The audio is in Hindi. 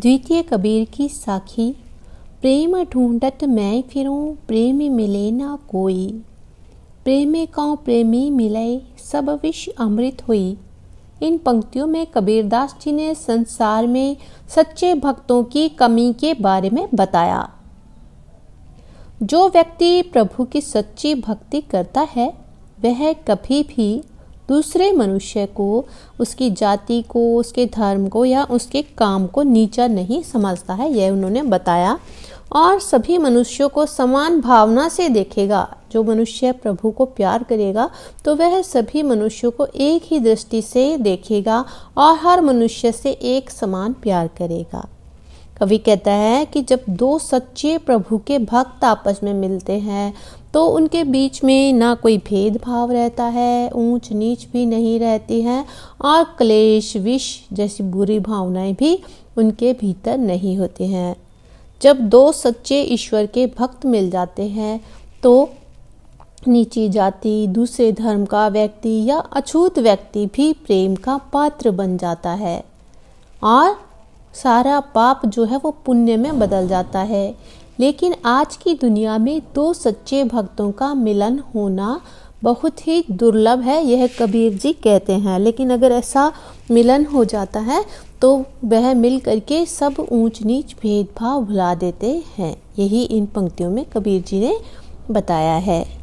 द्वितीय कबीर की साखी प्रेम ढूंढत मैं फिरूं प्रेम मिले ना कोई प्रेम कौ प्रेमी मिले सब विश्व अमृत हुई इन पंक्तियों में कबीरदास जी ने संसार में सच्चे भक्तों की कमी के बारे में बताया जो व्यक्ति प्रभु की सच्ची भक्ति करता है वह कभी भी दूसरे मनुष्य को उसकी जाति को उसके धर्म को या उसके काम को नीचा नहीं समझता है यह उन्होंने बताया और सभी मनुष्यों को समान भावना से देखेगा जो मनुष्य प्रभु को प्यार करेगा तो वह सभी मनुष्यों को एक ही दृष्टि से देखेगा और हर मनुष्य से एक समान प्यार करेगा कवि कहता है कि जब दो सच्चे प्रभु के भक्त आपस में मिलते हैं तो उनके बीच में ना कोई भेदभाव रहता है ऊंच नीच भी नहीं रहती है और क्लेश विष जैसी बुरी भावनाएं भी उनके भीतर नहीं होती हैं जब दो सच्चे ईश्वर के भक्त मिल जाते हैं तो नीची जाति दूसरे धर्म का व्यक्ति या अछूत व्यक्ति भी प्रेम का पात्र बन जाता है और सारा पाप जो है वो पुण्य में बदल जाता है लेकिन आज की दुनिया में दो सच्चे भक्तों का मिलन होना बहुत ही दुर्लभ है यह कबीर जी कहते हैं लेकिन अगर ऐसा मिलन हो जाता है तो वह मिल करके सब ऊंच नीच भेदभाव भुला देते हैं यही इन पंक्तियों में कबीर जी ने बताया है